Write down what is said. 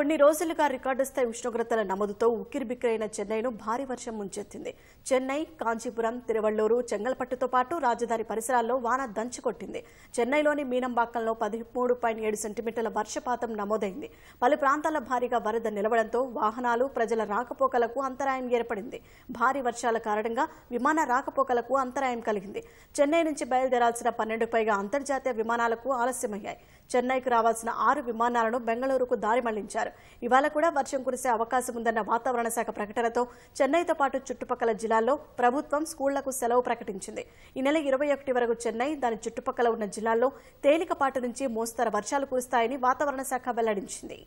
కొన్ని రోజులుగా రికార్డు స్థాయి ఉష్ణోగ్రతల నమోదుతో ఉక్కిరిబిక్కిరైన చెన్నైను భారీ వర్షం ముంచెత్తింది చెన్నై కాంచీపురం తిరువళ్లూరు చెంగల్పట్టుతో పాటు రాజధాని పరిసరాల్లో వాన దంచుకొట్టింది చెన్నైలోని మీనంబాకంలో పదిమూడు పాయింట్ ఏడు సెంటీమీటర్ల వర్షపాతం నమోదైంది పలు ప్రాంతాల భారీగా వరద నిలవడంతో వాహనాలు ప్రజల రాకపోకలకు అంతరాయం ఏర్పడింది భారీ వర్షాల కారణంగా విమాన రాకపోకలకు అంతరాయం కలిగింది చెన్నై నుంచి బయలుదేరాల్సిన పన్నెండు పైగా అంతర్జాతీయ విమానాలకు ఆలస్యమయ్యాయి చెన్నైకు రావాల్సిన ఆరు విమానాలను బెంగళూరుకు దారి మళ్లించారు తెలిపారు ఇవాళ కూడా వర్షం కురిసే అవకాశం ఉందన్న వాతావరణ శాఖ ప్రకటనతో చెన్నైతో పాటు చుట్టుపక్కల జిల్లాల్లో ప్రభుత్వం స్కూళ్లకు సెలవు ప్రకటించింది ఈ నెల ఇరవై ఒకటి వరకు చెన్నై దాని చుట్టుపక్కల ఉన్న జిల్లాల్లో తేలికపాటి నుంచి మోస్తరు వర్షాలు కురుస్తాయని వాతావరణ శాఖ వెల్లడించింది